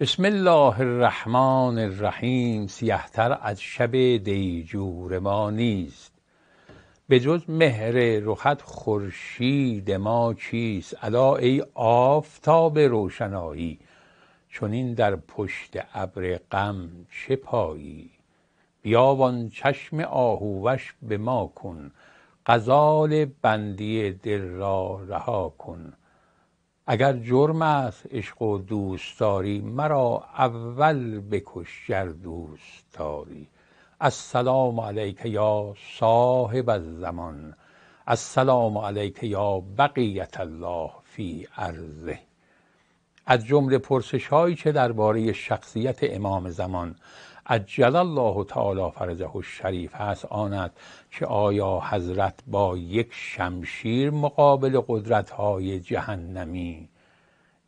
بسم الله الرحمن الرحیم سیهتر از شب دیجور ما نیست به جز مهر رخت خورشید ما چیست الا ای آفتاب روشنایی این در پشت ابر غم چه پایی بیابان چشم آهووش به ما کن غزال بندی دل را رها کن اگر جرم است عشق و دوستداری مرا اول بکش گر دوست داری السلام علیک یا صاحب الزمان السلام علیک یا بقیت الله فی ارضه از جمله پرسش هایی که درباره شخصیت امام زمان عجل الله تعالی فرجه شریف هست آند که آیا حضرت با یک شمشیر مقابل قدرت های جهنمی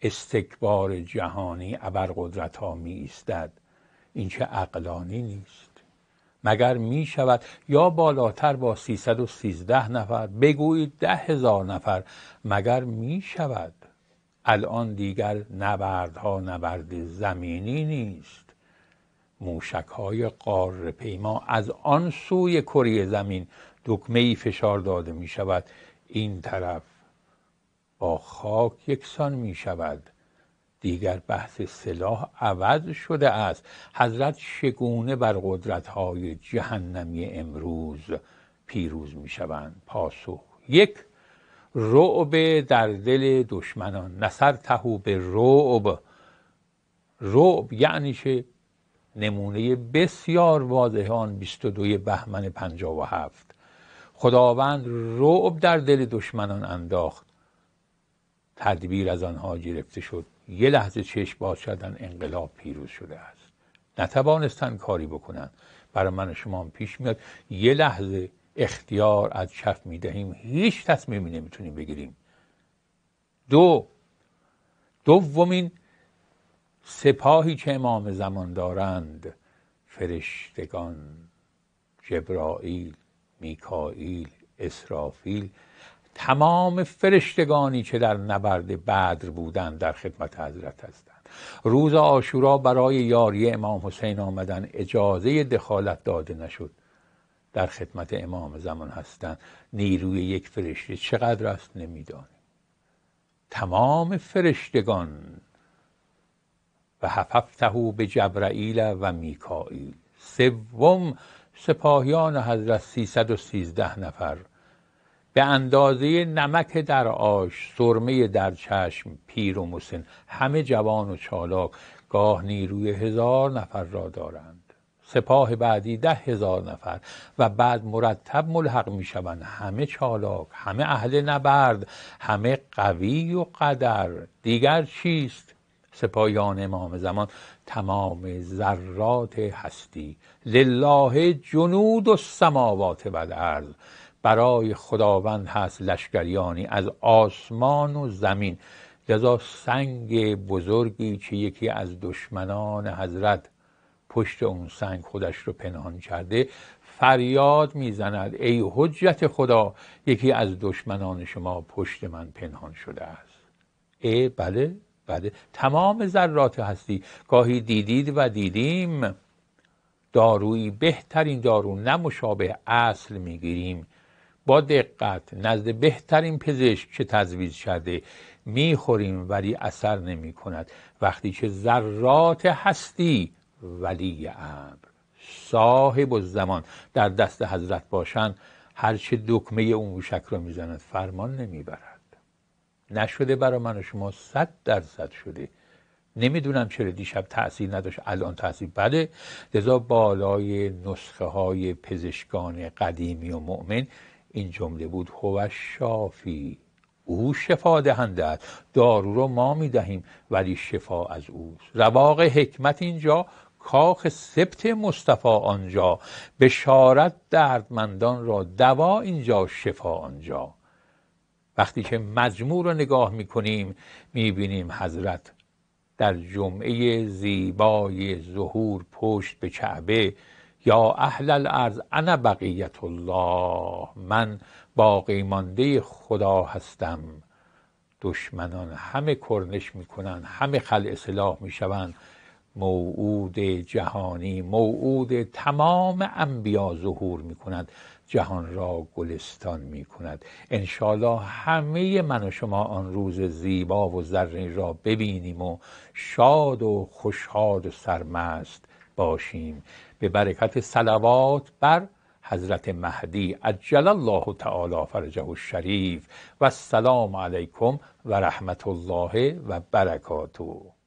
استکبار جهانی ابر قدرت ها می ایستد این چه عقلانی نیست مگر می شود یا بالاتر با 313 نفر بگویید ده هزار نفر مگر می شود الان دیگر نبردها نبرد زمینی نیست موشک های قار پیما از آن سوی کره زمین دکمه ای فشار داده می شود این طرف با خاک یکسان می شود دیگر بحث سلاح عوض شده است حضرت شگونه بر قدرت های جهنمی امروز پیروز می شوند پاسخ یک رعب در دل دشمنان نصر تهو به رعب رعب یعنی چه نمونه بسیار واضح آن 22 بهمن 57 خداوند رعب در دل دشمنان انداخت تدبیر از آنها گرفته شد یه لحظه چشم باز شدن انقلاب پیروز شده است نتوانستن کاری بکنند. برای من و شما پیش میاد یه لحظه اختیار از چف میدهیم هیچ تصمیمی نمیتونیم بگیریم دو دومین سپاهی که امام زمان دارند فرشتگان جبرائیل میکائیل اسرافیل تمام فرشتگانی که در نبرد بدر بودند در خدمت حضرت هستند روز آشورا برای یاری امام حسین آمدن اجازه دخالت داده نشد در خدمت امام زمان هستند نیروی یک فرشته چقدر است نمیدانیم تمام فرشتگان و هففتهو به جبرائیل و میکائیل سوم سپاهیان حضرت 313 نفر به اندازه نمک در آش سرمه در چشم پیر و مسن همه جوان و چالاک گاه نیروی هزار نفر را دارند سپاه بعدی ده هزار نفر و بعد مرتب ملحق می شوند همه چالاک همه اهل نبرد همه قوی و قدر دیگر چیست سپایان امام زمان تمام ذرات هستی لله جنود و سماوات و برای خداوند هست لشکریانی از آسمان و زمین لذا سنگ بزرگی که یکی از دشمنان حضرت پشت اون سنگ خودش رو پنهان کرده فریاد میزند ای حجت خدا یکی از دشمنان شما پشت من پنهان شده است ای بله بله. تمام ذرات هستی گاهی دیدید و دیدیم دارویی بهترین دارو نه مشابه اصل میگیریم با دقت نزد بهترین پزشک چه تزویز شده میخوریم ولی اثر نمی کند وقتی که ذرات هستی ولی امر صاحب و زمان در دست حضرت باشند هرچه دکمه اون موشک رو میزند فرمان نمیبرد نشده برای من و شما صد درصد شده نمیدونم چرا دیشب تاثیر نداشت الان تاثیر بده لذا بالای نسخه های پزشکان قدیمی و مؤمن این جمله بود هو شافی او شفا دهنده است دارو رو ما میدهیم ولی شفا از او رواق حکمت اینجا کاخ سبت مصطفی آنجا بشارت دردمندان را دوا اینجا شفا آنجا وقتی که مجموع رو نگاه میکنیم میبینیم حضرت در جمعه زیبای ظهور پشت به چعبه یا اهل الارض انا بقیت الله من باقی مانده خدا هستم دشمنان همه کرنش میکنن همه خل اصلاح میشوند موعود جهانی موعود تمام انبیا ظهور میکند جهان را گلستان می کند انشالله همه من و شما آن روز زیبا و زرین را ببینیم و شاد و خوشحال و سرمست باشیم به برکت سلوات بر حضرت مهدی عجل الله تعالی فرجه الشریف و السلام علیکم و رحمت الله و برکاته